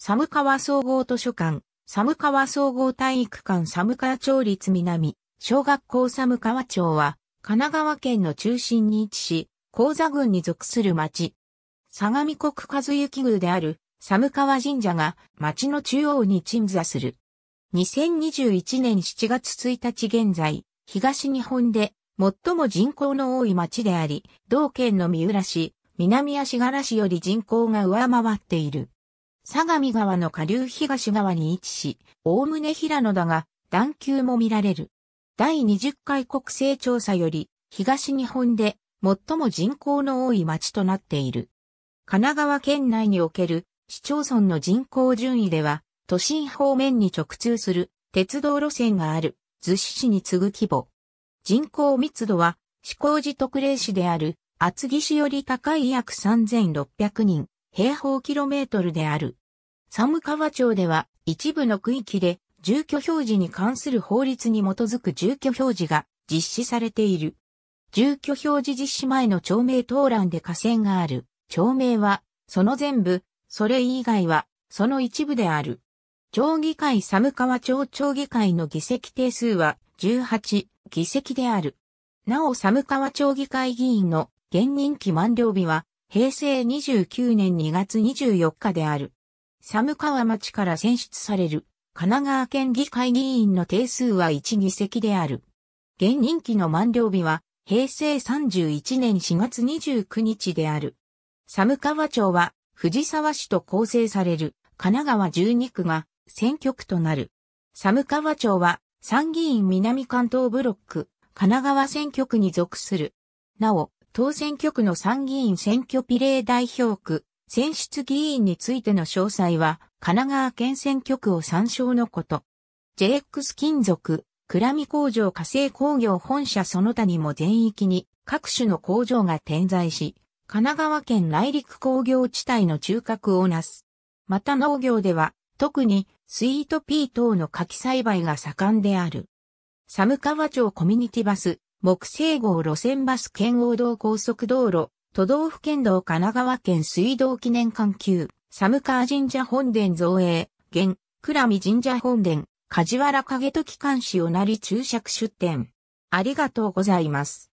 寒川総合図書館、寒川総合体育館寒川町立南、小学校寒川町は、神奈川県の中心に位置し、高座郡に属する町。相模国和幸宮である寒川神社が町の中央に鎮座する。2021年7月1日現在、東日本で最も人口の多い町であり、同県の三浦市、南足柄市より人口が上回っている。相模川の下流東側に位置し、おおむね平野だが、段丘も見られる。第20回国勢調査より、東日本で最も人口の多い町となっている。神奈川県内における市町村の人口順位では、都心方面に直通する鉄道路線がある逗子市に次ぐ規模。人口密度は、市工事特例市である厚木市より高い約3600人平方キロメートルである。寒川町では一部の区域で住居表示に関する法律に基づく住居表示が実施されている。住居表示実施前の町名登覧で河川がある町名は、その全部、それ以外は、その一部である。町議会寒川町町議会の議席定数は18議席である。なお寒川町議会議員の現任期満了日は平成29年2月24日である。寒川町から選出される神奈川県議会議員の定数は1議席である。現任期の満了日は平成31年4月29日である。寒川町は藤沢市と構成される神奈川12区が選挙区となる。寒川町は参議院南関東ブロック神奈川選挙区に属する。なお、当選挙区の参議院選挙比例代表区選出議員についての詳細は、神奈川県選挙区を参照のこと。JX 金属、倉見工場火星工業本社その他にも全域に各種の工場が点在し、神奈川県内陸工業地帯の中核をなす。また農業では、特にスイートピー等の柿栽培が盛んである。寒川町コミュニティバス、木星号路線バス圏央道高速道路、都道府県道神奈川県水道記念館級、寒川神社本殿造営、現、倉見神社本殿、梶原景時監視をなり注釈出展。ありがとうございます。